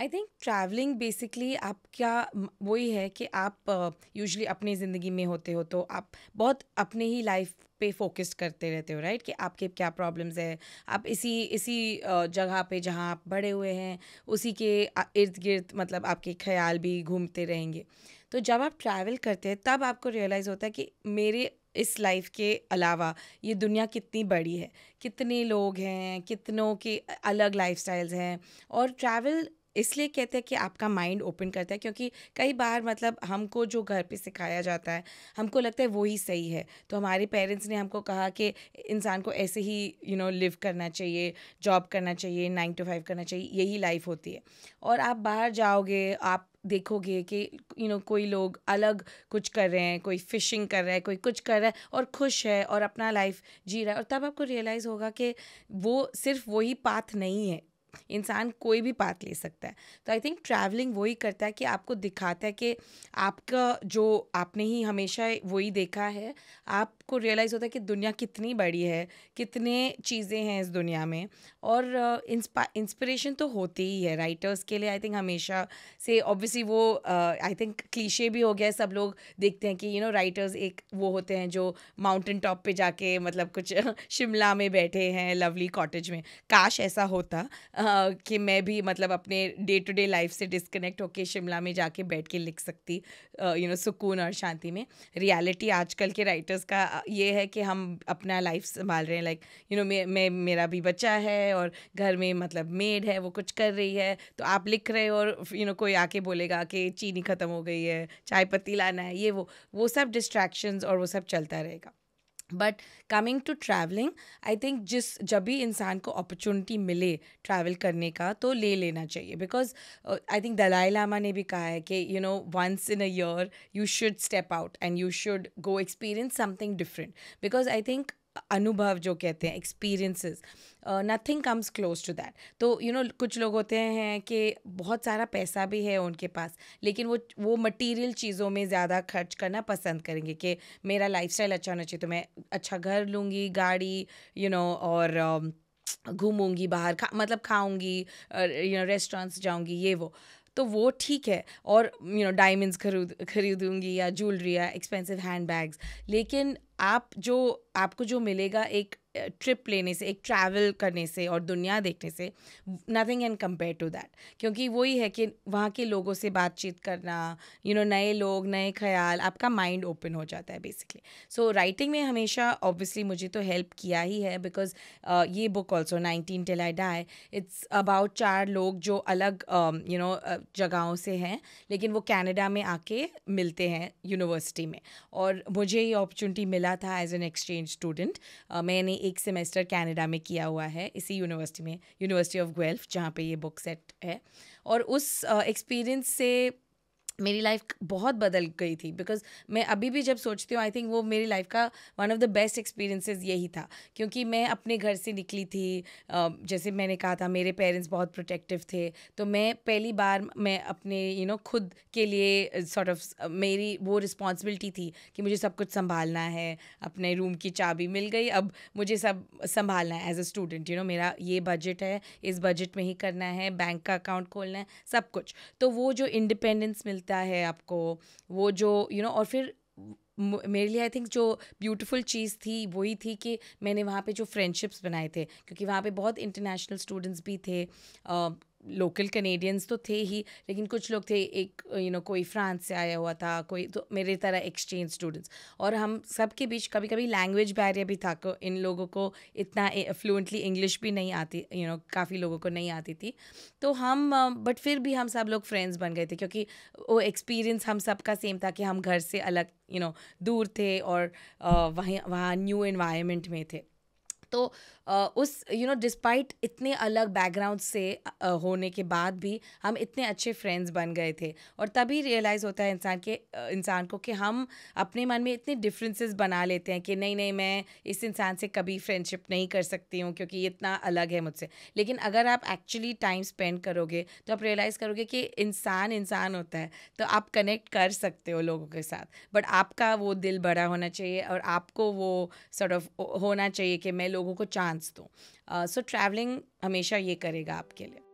I think travelling basically आपका क्या वही है कि आप यूजली अपनी ज़िंदगी में होते हो तो आप बहुत अपने ही लाइफ पे फोकस्ड करते रहते हो राइट कि आपके क्या प्रॉब्लम्स है आप इसी इसी जगह पे जहाँ आप बड़े हुए हैं उसी के इर्द गिर्द मतलब आपके ख्याल भी घूमते रहेंगे तो जब आप ट्रैवल करते हैं तब आपको रियलाइज़ होता है कि मेरे इस लाइफ के अलावा ये दुनिया कितनी बड़ी है कितने लोग हैं कितनों के अलग लाइफस्टाइल्स हैं और ट्रैवल इसलिए कहते हैं कि आपका माइंड ओपन करता है क्योंकि कई बार मतलब हमको जो घर पे सिखाया जाता है हमको लगता है वो ही सही है तो हमारे पेरेंट्स ने हमको कहा कि इंसान को ऐसे ही यू नो लिव करना चाहिए जॉब करना चाहिए नाइन टू फाइव करना चाहिए यही लाइफ होती है और आप बाहर जाओगे आप देखोगे कि यू नो कोई लोग अलग कुछ कर रहे हैं कोई फिशिंग कर रहा है कोई कुछ कर रहा है और खुश है और अपना लाइफ जी रहा है और तब आपको रियलाइज़ होगा कि वो सिर्फ वही पाथ नहीं है इंसान कोई भी पाथ ले सकता है तो आई थिंक ट्रैवलिंग वही करता है कि आपको दिखाता है कि आपका जो आपने ही हमेशा वही देखा है आपको रियलाइज़ होता है कि दुनिया कितनी बड़ी है कितने चीज़ें हैं इस दुनिया में और इंस्पिरेशन uh, तो होती ही है राइटर्स के लिए आई थिंक हमेशा से ऑब्वियसली वो आई थिंक क्लीशे भी हो गया सब लोग देखते हैं कि यू नो राइटर्स एक वो होते हैं जो माउंटेन टॉप पे जाके मतलब कुछ शिमला में बैठे हैं लवली कॉटेज में काश ऐसा होता कि मैं भी मतलब अपने डे टू डे लाइफ से डिस्कनेक्ट होके शिमला में जाके बैठ के लिख सकती यू नो सुकून और शांति में रियलिटी आजकल के राइटर्स का ये है कि हम अपना लाइफ संभाल रहे हैं लाइक यू नो मैं मेरा भी बच्चा है और घर में मतलब मेड है वो कुछ कर रही है तो आप लिख रहे हो और यू you नो know, कोई आके बोलेगा कि चीनी ख़त्म हो गई है चाय पत्ती लाना है ये वो वो सब डिस्ट्रैक्शंस और वो सब चलता रहेगा but coming to travelling I think जिस जब भी इंसान को अपॉर्चुनिटी मिले ट्रैवल करने का तो ले लेना चाहिए because I think Dalai Lama ने भी कहा है कि you know once in a year you should step out and you should go experience something different because I think अनुभव जो कहते हैं experiences nothing comes close to that तो यू नो कुछ लोग होते हैं कि बहुत सारा पैसा भी है उनके पास लेकिन वो वो मटेरियल चीज़ों में ज़्यादा खर्च करना पसंद करेंगे कि मेरा लाइफस्टाइल अच्छा होना चाहिए तो मैं अच्छा घर लूँगी गाड़ी यू you नो know, और घूमूंगी बाहर खा मतलब खाऊंगी यू नो रेस्टोरेंट्स जाऊंगी ये वो तो वो ठीक है और यू नो डायमंड्स खरीद खरीदूंगी या ज्वेलरी या एक्सपेंसिव हैंड बैग्स लेकिन आप जो आपको जो मिलेगा एक ट्रिप लेने से एक ट्रैवल करने से और दुनिया देखने से nothing can compare to that क्योंकि वही है कि वहाँ के लोगों से बातचीत करना यू you नो know, नए लोग नए ख्याल आपका माइंड ओपन हो जाता है बेसिकली सो राइटिंग में हमेशा ऑब्वियसली मुझे तो हेल्प किया ही है बिकॉज uh, ये book also nineteen till I die it's about चार लोग जो अलग यू नो जगहों से हैं लेकिन वो कैनेडा में आके मिलते हैं यूनिवर्सिटी में और मुझे ये अपॉर्चुनिटी मिला मिला था एज एन एक्सचेंज स्टूडेंट मैंने एक सेमेस्टर कैनेडा में किया हुआ है इसी यूनिवर्सिटी में यूनिवर्सिटी ऑफ ग्वेल्फ जहाँ पे ये बुक सेट है और उस एक्सपीरियंस से मेरी लाइफ बहुत बदल गई थी बिकॉज मैं अभी भी जब सोचती हूँ आई थिंक वो मेरी लाइफ का one of the best experiences यही था क्योंकि मैं अपने घर से निकली थी जैसे मैंने कहा था मेरे पेरेंट्स बहुत प्रोटेक्टिव थे तो मैं पहली बार मैं अपने यू you नो know, खुद के लिए सॉर्ट ऑफ मेरी वो रिस्पॉन्सिबिलिटी थी कि मुझे सब कुछ संभालना है अपने रूम की चाबी मिल गई अब मुझे सब संभालना है as a student you know मेरा ये बजट है इस बजट में ही करना है बैंक का अकाउंट खोलना है सब कुछ तो वो जो इंडिपेंडेंस मिलता दिखता है आपको वो जो यू you नो know, और फिर मेरे लिए आई थिंक जो ब्यूटीफुल चीज़ थी वही थी कि मैंने वहाँ पे जो फ्रेंडशिप्स बनाए थे क्योंकि वहाँ पे बहुत इंटरनेशनल स्टूडेंट्स भी थे लोकल कनेडियंस तो थे ही लेकिन कुछ लोग थे एक यू you नो know, कोई फ्रांस से आया हुआ था कोई तो मेरे तरह एक्सचेंज स्टूडेंट्स और हम सब के बीच कभी कभी लैंग्वेज बैरियर भी था को इन लोगों को इतना फ्लुएंटली इंग्लिश भी नहीं आती यू नो काफ़ी लोगों को नहीं आती थी तो हम बट फिर भी हम सब लोग फ्रेंड्स बन गए थे क्योंकि वो एक्सपीरियंस हम सब का सेम था कि हम घर से अलग यू you नो know, दूर थे और वहीं वहाँ न्यू इन्वायरमेंट में थे तो उस यू नो डिस्पाइट इतने अलग बैकग्राउंड से होने के बाद भी हम इतने अच्छे फ्रेंड्स बन गए थे और तभी रियलाइज़ होता है इंसान के इंसान को कि हम अपने मन में इतने डिफरेंसेस बना लेते हैं कि नहीं नहीं मैं इस इंसान से कभी फ्रेंडशिप नहीं कर सकती हूँ क्योंकि इतना अलग है मुझसे लेकिन अगर आप एक्चुअली टाइम स्पेंड करोगे तो आप रियलाइज़ करोगे कि इंसान इंसान होता है तो आप कनेक्ट कर सकते हो लोगों के साथ बट आपका वो दिल बड़ा होना चाहिए और आपको वो सॉर्ट ऑफ होना चाहिए कि मैं लोग लोगों को चांस दो सो ट्रैवलिंग हमेशा ये करेगा आपके लिए